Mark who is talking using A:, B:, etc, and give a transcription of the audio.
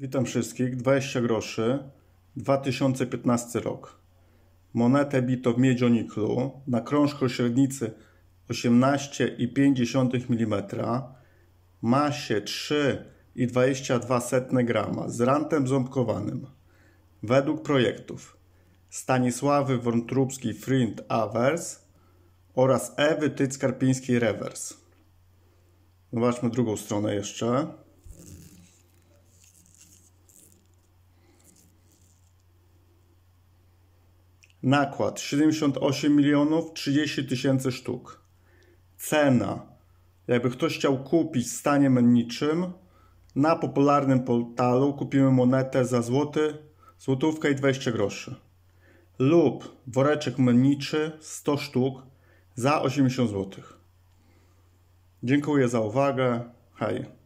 A: Witam wszystkich. 20 groszy, 2015 rok. Monetę bito w miedzioniklu na krążko średnicy 18,5 mm, masie 3,22 g z rantem ząbkowanym. Według projektów Stanisławy Wątrubskiej Frint Avers oraz Ewy Tyckarpińskiej Rewers. Zobaczmy drugą stronę jeszcze. Nakład 78 milionów 30 tysięcy sztuk. Cena. Jakby ktoś chciał kupić w stanie menniczym, na popularnym portalu kupimy monetę za złoty, złotówkę i 20 groszy. Lub woreczek menniczy 100 sztuk za 80 zł. Dziękuję za uwagę. Hej.